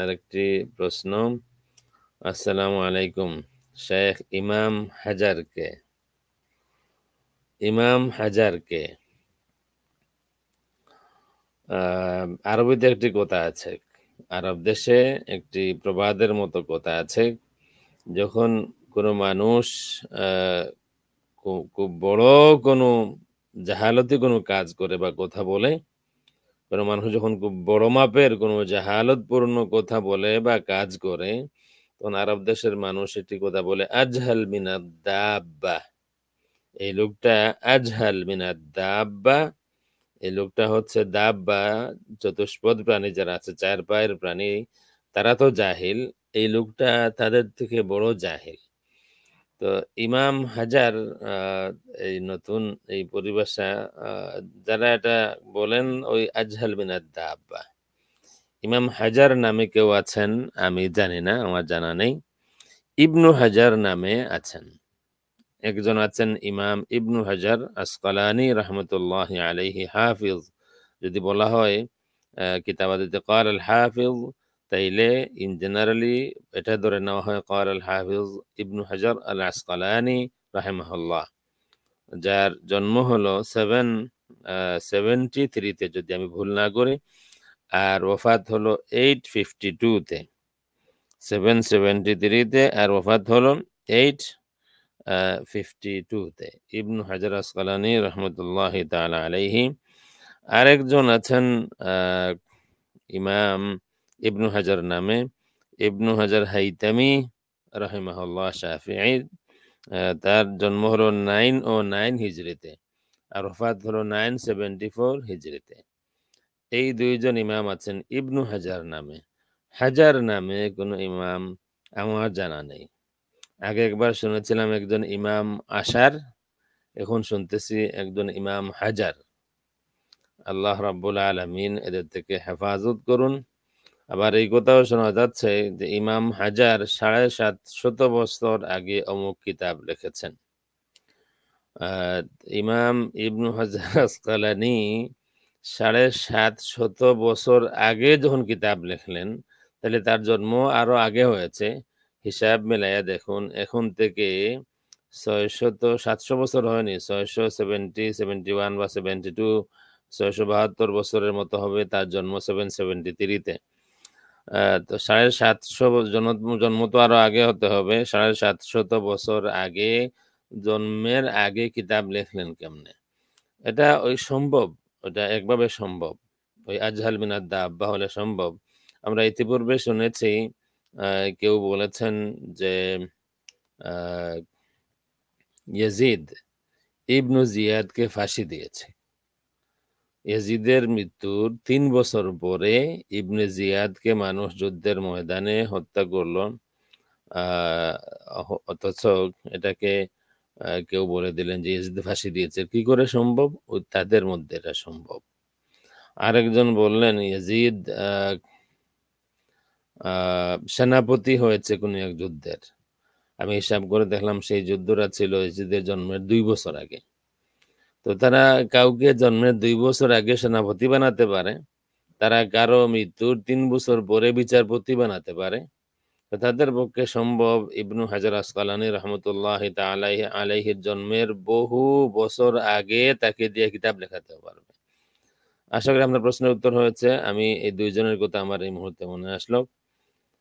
আরেকটি প্রশ্ন আসসালামু আলাইকুম শেখ ইমাম হাজারকে ইমাম হাজারকে আরবিতে একটি কথা আছে আরব দেশে একটি প্রবাদের মতো কথা আছে যখন কোনো মানুষ খুব বড় কোনো জাহালতি কোনো কাজ করে বা কথা বলে কোনো মানুষ যখন খুব বড় মাপের কোনো জাহালতপূর্ণ কথা বলে বা কাজ করে তখন আরব দেশের মানুষ একটি কথা বলে আজহাল মিনা দাব্বা এই লোকটা আজহাল মিনা দাব্বা এই লোকটা হচ্ছে দাব্বা চতুষ্পদ প্রাণী যারা আছে চার পায়ের প্রাণী তারা তো জাহিল এই লোকটা তাদের থেকে বড় জাহিল তো ইমাম হাজার এই নতুন এই পরিভাষা যারা এটা বলেন ওই আজহাল বিনার দাব্বা ইমাম হাজার নামে কেউ আছেন আমি জানি না আমার জানা নেই ইবনু হাজার নামে আছেন একজন আছেন ইমাম ইবনু হাজার আসকালানি রহমতুল্লাহ আলহি হাফিজ যদি বলা হয় কিতাবাদিতে কাল আল হাফিজ তাইলে ইন জেনারেলি এটা ধরে নেওয়া হয় কয়াল আল হাফিজ ইবনু হাজার আল আসকালানি রাহেমাহুল্লাহ যার জন্ম হলো সেভেন সেভেন্টি থ্রিতে যদি আমি ভুল না করি আর ওফাত হলো এইট ফিফটি টুতে সেভেন সেভেন্টি থ্রিতে আর ওফাত হলো এইট ফিফটি টুতে ইবনু হাজার আসকালানি রহমতুল্লাহ তালা আলাইহি আরেকজন আছেন ইমাম ইবনু হাজার নামে ইবনু হাজার হাইতামি রহিমাহুল্লাহ শাহিদ তার জন্ম হলো নাইন ও নাইন হিজড়িতে আর ওফাত হলো নাইন সেভেন্টি ফোর হিজড়িতে এই দুইজন ইমাম আছেন ইবনু হাজার নামে হাজার নামে কোনো ইমাম আমার জানা নেই আগে একবার শুনেছিলাম একজন ইমাম আশার এখন শুনতেছি একজন ইমাম হাজার আল্লাহ রাবুল আলমিন এদের থেকে হেফাজত করুন আবার এই কথাও শোনা যাচ্ছে যে ইমাম হাজার সাড়ে সাত শত বছর আগে অমুক কিতাব লিখেছেন ইমাম ইবনু হাজার আসকালানি সাড়ে সাত শত বছর আগে যখন কিতাব লিখলেন তাহলে তার জন্ম আরো আগে হয়েছে হিসাব মেলাইয়া দেখুন এখন থেকে ছয়শো তো সাতশো বছর হয়নি ছয়শো সেভেন্টি সেভেন্টি ওয়ান বা সেভেন্টি টু ছয়শো বাহাত্তর বছরের মতো হবে তার জন্ম সেভেন সেভেন্টি থ্রিতে তো সাড়ে সাতশো জন্ম জন্ম তো আরো আগে হতে হবে সাড়ে সাতশত বছর আগে জন্মের আগে কিতাব লেখলেন কেমনে এটা ওই সম্ভব ওটা একভাবে সম্ভব ওই আজহাল মিনার দাব্বা হলে সম্ভব আমরা ইতিপূর্বে শুনেছি কেউ বলেছেন যে ইয়াজিদ ইবনু জিয়াদকে ফাঁসি দিয়েছে ইয়াজিদের মৃত্যুর তিন বছর পরে ইবনে জিয়াদকে মানুষ যুদ্ধের ময়দানে হত্যা করল অথচ এটাকে কেউ বলে দিলেন যে ইজিদ ফাঁসি দিয়েছে কি করে সম্ভব তাদের মধ্যে এটা সম্ভব আরেকজন বললেন ইয়াজিদ সেনাপতি হয়েছে কোনো এক যুদ্ধের আমি হিসাব করে দেখলাম সেই যুদ্ধটা ছিল ইজিদের জন্মের দুই বছর আগে তো তারা কাউকে জন্মের দুই বছর আগে সেনাপতি বানাতে পারে তারা কারো মৃত্যুর তিন বছর পরে বিচারপতি বানাতে পারে তাদের পক্ষে সম্ভব ইবনু হাজার আসকালানি রহমতুল্লাহ তালাহি আলাইহির জন্মের বহু বছর আগে তাকে দিয়ে কিতাব লেখাতে পারবে আশা করি আপনার প্রশ্নের উত্তর হয়েছে আমি এই দুইজনের কথা আমার এই মুহূর্তে মনে আসলো